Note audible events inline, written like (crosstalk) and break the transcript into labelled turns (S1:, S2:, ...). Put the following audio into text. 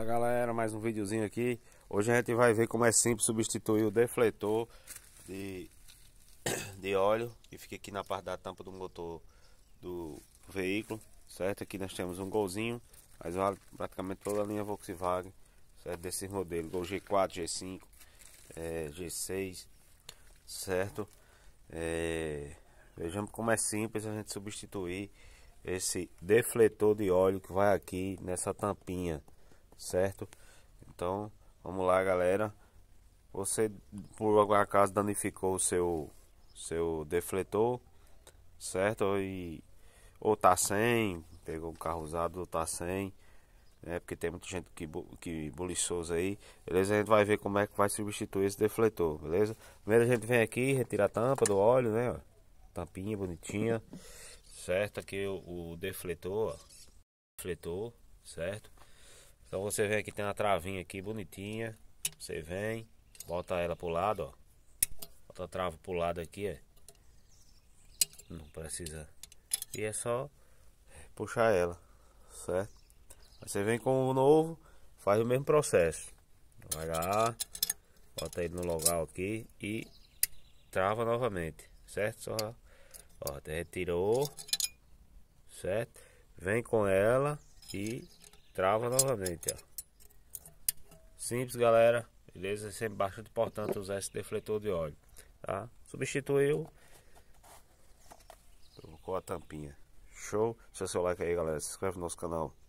S1: Fala galera, mais um videozinho aqui Hoje a gente vai ver como é simples substituir o defletor de, (coughs) de óleo Que fica aqui na parte da tampa do motor do veículo Certo? Aqui nós temos um golzinho Mas vale praticamente toda a linha Volkswagen certo? Desses modelos, Gol G4, G5, é, G6 Certo? É, vejamos como é simples a gente substituir esse defletor de óleo que vai aqui nessa tampinha certo? Então, vamos lá, galera. Você por algum acaso danificou o seu seu defletor, certo? E ou tá sem, pegou um carro usado, ou tá sem, né? Porque tem muita gente que que buliçosa aí. Beleza? A gente vai ver como é que vai substituir esse defletor, beleza? Primeiro a gente vem aqui, retira a tampa do óleo, né? Tampinha bonitinha. Certo? Aqui o, o defletor, ó. Defletor, certo? Então você vem aqui, tem uma travinha aqui bonitinha. Você vem, bota ela pro lado, ó. Bota a trava pro lado aqui, ó. É. Não precisa. E é só puxar ela, certo? Você vem com o novo, faz o mesmo processo. Vai lá, bota ele no local aqui e trava novamente, certo? Só, ó, até retirou, certo? Vem com ela e trava novamente, ó. Simples, galera. Beleza? É sempre bastante importante usar esse defletor de óleo, tá? Substituiu. Colocou a tampinha. Show? Deixa seu like aí, galera. Se inscreve no nosso canal.